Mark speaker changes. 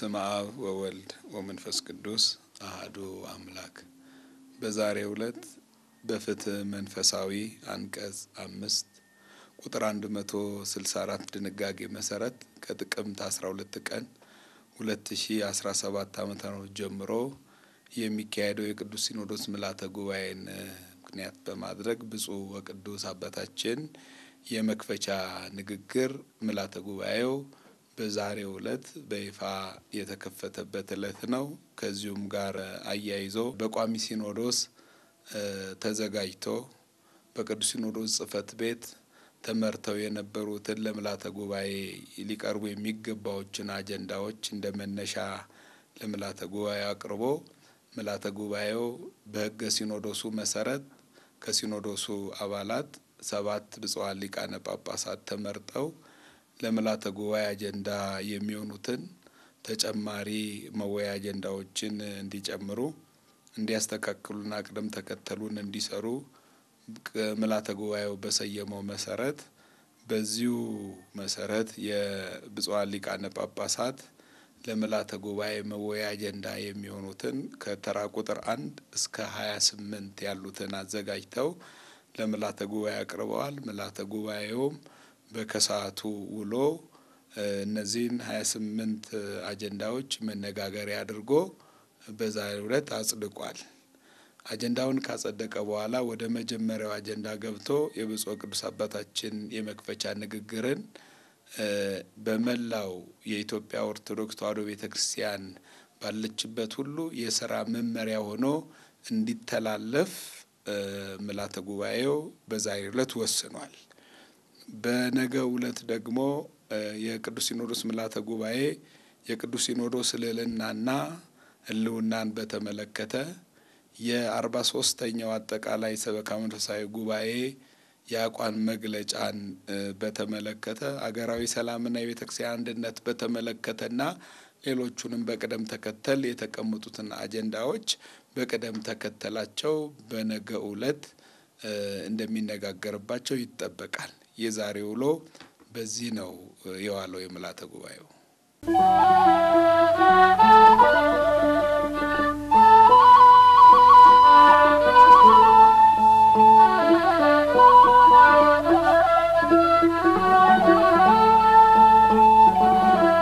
Speaker 1: በስም አብ ወወልድ ወመንፈስ ቅዱስ አህዱ አምላክ። በዛሬው ዕለት በፍትህ መንፈሳዊ አንቀጽ አምስት ቁጥር 164 ድንጋጌ መሰረት ከጥቅምት 12 ቀን 2017 ዓ.ም ጀምሮ የሚካሄደው የቅዱስ ሲኖዶስ ምልዓተ ጉባኤን ምክንያት በማድረግ ብፁዕ ወቅዱስ አባታችን የመክፈቻ ንግግር ምልዓተ ጉባኤው በዛሬው ዕለት በይፋ የተከፈተበት ዕለት ነው። ከዚሁም ጋር አያይዞ በቋሚ ሲኖዶስ ተዘጋጅቶ በቅዱስ ሲኖዶስ ጽሕፈት ቤት ተመርተው የነበሩትን ለምልዓተ ጉባኤ ሊቀርቡ የሚገባዎችን አጀንዳዎች እንደ መነሻ ለምልዓተ ጉባኤ አቅርቦ ምልዓተ ጉባኤው በሕገ ሲኖዶሱ መሰረት ከሲኖዶሱ አባላት ሰባት ብፁዓን ሊቃነ ጳጳሳት ተመርጠው ለምልዓተ ጉባኤ አጀንዳ የሚሆኑትን ተጨማሪ መወያ አጀንዳዎችን እንዲጨምሩ እንዲያስተካክሉና ቅደም ተከተሉን እንዲሰሩ ምልዓተ ጉባኤው በሰየመው መሰረት በዚሁ መሰረት የብፁዓን ሊቃነ ጳጳሳት ለምልዓተ ጉባኤ መወያ አጀንዳ የሚሆኑትን ከተራ ቁጥር አንድ እስከ ሀያ ስምንት ያሉትን አዘጋጅተው ለምልዓተ ጉባኤ አቅርበዋል። ምልዓተ ጉባኤውም በከሰዓቱ ውሎ እነዚህን ስምንት አጀንዳዎች መነጋገሪያ አድርጎ በዛሬው ዕለት አጽድቋል። አጀንዳውን ካጸደቀ በኋላ ወደ መጀመሪያው አጀንዳ ገብቶ የብፁዕ ቅዱስ አባታችን የመክፈቻ ንግግርን በመላው የኢትዮጵያ ኦርቶዶክስ ተዋሕዶ ቤተ ክርስቲያን ባለችበት ሁሉ የስራ መመሪያ ሆኖ እንዲተላለፍ ምልዓተ ጉባኤው በዛሬው ዕለት ወስኗል። በነገ ዕለት ደግሞ የቅዱስ ሲኖዶስ ምልዓተ ጉባኤ የቅዱስ ሲኖዶስ ልዕልናና ህልውናን በተመለከተ የአርባ ሶስተኛው አጠቃላይ ሰበካ መንፈሳዊ ጉባኤ የአቋም መግለጫን በተመለከተ አገራዊ ሰላምና የቤተ ክርስቲያን አንድነት በተመለከተና ሌሎቹንም በቅደም ተከተል የተቀመጡትን አጀንዳዎች በቅደም ተከተላቸው በነገ ዕለት እንደሚነጋገርባቸው ይጠበቃል። የዛሬ ውሎ በዚህ ነው የዋለው የምልዓተ ጉባኤው።